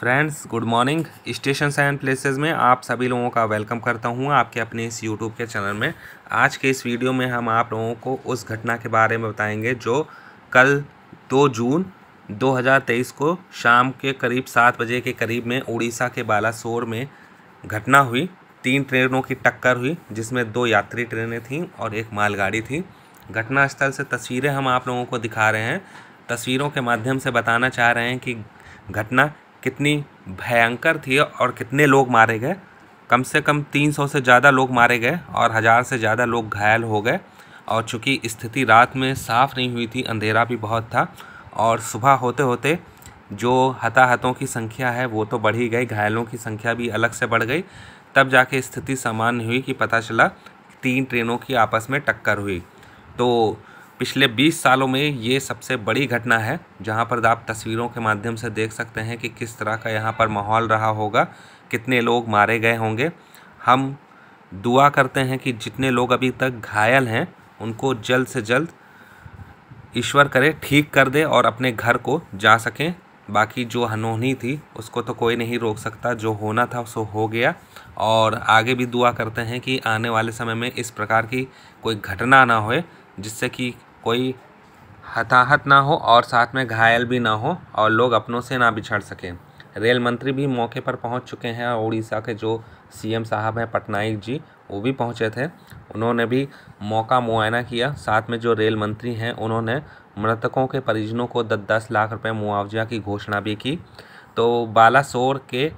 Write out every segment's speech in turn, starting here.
friends good morning station and places में आप सभी लोगों का वेलकम करता हूं आपके अपने इस यूट्यूब के चैनल में आज के इस वीडियो में हम आप लोगों को उस घटना के बारे में बताएंगे जो कल 2 जून 2023 को शाम के करीब सात बजे के करीब में उड़ीसा के बालासोर में घटना हुई तीन ट्रेनों की टक्कर हुई जिसमें दो यात्री ट्रेनें थीं और एक मालगाड़ी थी घटनास्थल से तस्वीरें हम आप लोगों को दिखा रहे हैं तस्वीरों के माध्यम से बताना चाह रहे हैं कि घटना कितनी भयंकर थी और कितने लोग मारे गए कम से कम 300 से ज़्यादा लोग मारे गए और हज़ार से ज़्यादा लोग घायल हो गए और चूँकि स्थिति रात में साफ़ नहीं हुई थी अंधेरा भी बहुत था और सुबह होते होते जो हताहतों की संख्या है वो तो बढ़ ही गई घायलों की संख्या भी अलग से बढ़ गई तब जाके स्थिति सामान्य हुई कि पता चला तीन ट्रेनों की आपस में टक्कर हुई तो पिछले 20 सालों में ये सबसे बड़ी घटना है जहां पर आप तस्वीरों के माध्यम से देख सकते हैं कि किस तरह का यहाँ पर माहौल रहा होगा कितने लोग मारे गए होंगे हम दुआ करते हैं कि जितने लोग अभी तक घायल हैं उनको जल्द से जल्द ईश्वर करे ठीक कर दे और अपने घर को जा सकें बाकी जो अनहोनी थी उसको तो कोई नहीं रोक सकता जो होना था सो हो गया और आगे भी दुआ करते हैं कि आने वाले समय में इस प्रकार की कोई घटना ना होए जिससे कि कोई हताहत ना हो और साथ में घायल भी ना हो और लोग अपनों से ना बिछड़ सकें रेल मंत्री भी मौके पर पहुंच चुके हैं और उड़ीसा के जो सीएम साहब हैं पटनायक जी वो भी पहुंचे थे उन्होंने भी मौका मुआयना किया साथ में जो रेल मंत्री हैं उन्होंने मृतकों के परिजनों को दस दस लाख रुपए मुआवजा की घोषणा भी की तो बालासोर के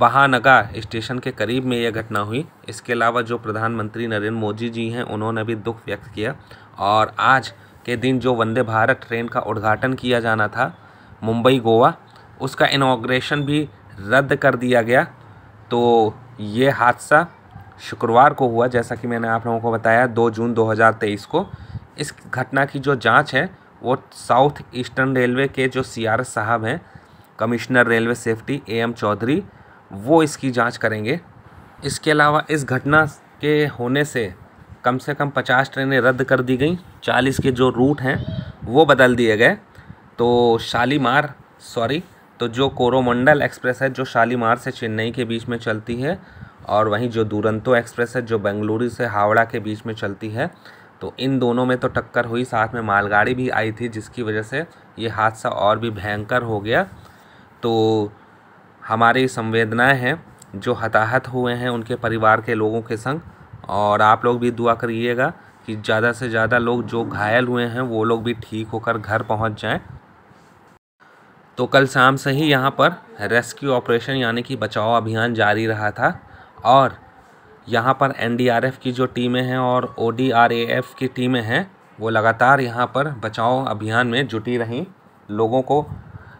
बहानगा स्टेशन के करीब में यह घटना हुई इसके अलावा जो प्रधानमंत्री नरेंद्र मोदी जी हैं उन्होंने भी दुख व्यक्त किया और आज के दिन जो वंदे भारत ट्रेन का उद्घाटन किया जाना था मुंबई गोवा उसका इनाग्रेशन भी रद्द कर दिया गया तो ये हादसा शुक्रवार को हुआ जैसा कि मैंने आप लोगों को बताया 2 जून 2023 को इस घटना की जो जांच है वो साउथ ईस्टर्न रेलवे के जो सी साहब हैं commissioner railway safety A M Chaudhary वो इसकी जांच करेंगे इसके अलावा इस घटना के होने से कम से कम पचास ट्रेनें रद्द कर दी गई चालीस के जो रूट हैं वो बदल दिए गए तो शालीमार सॉरी तो जो कोरोमंडल एक्सप्रेस है जो शालीमार से चेन्नई के बीच में चलती है और वहीं जो दुरंतो एक्सप्रेस है जो बेंगलुरु से हावड़ा के बीच में चलती है तो इन दोनों में तो टक्कर हुई साथ में मालगाड़ी भी आई थी जिसकी वजह से ये हादसा और भी भयंकर हो गया तो हमारी संवेदनाएं हैं जो हताहत हुए हैं उनके परिवार के लोगों के संग और आप लोग भी दुआ करिएगा कि ज़्यादा से ज़्यादा लोग जो घायल हुए हैं वो लोग भी ठीक होकर घर पहुंच जाएं तो कल शाम से ही यहाँ पर रेस्क्यू ऑपरेशन यानी कि बचाव अभियान जारी रहा था और यहाँ पर एनडीआरएफ की जो टीमें हैं और ओडीआरएएफ की टीमें हैं वो लगातार यहाँ पर बचाव अभियान में जुटी रहीं लोगों को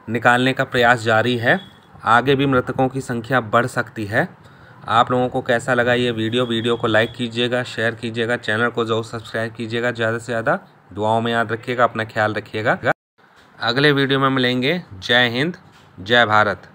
निकालने का प्रयास जारी है आगे भी मृतकों की संख्या बढ़ सकती है आप लोगों को कैसा लगा ये वीडियो वीडियो को लाइक कीजिएगा शेयर कीजिएगा चैनल को जरूर सब्सक्राइब कीजिएगा ज़्यादा से ज़्यादा दुआओं में याद रखिएगा अपना ख्याल रखिएगा अगले वीडियो में मिलेंगे जय हिंद जय भारत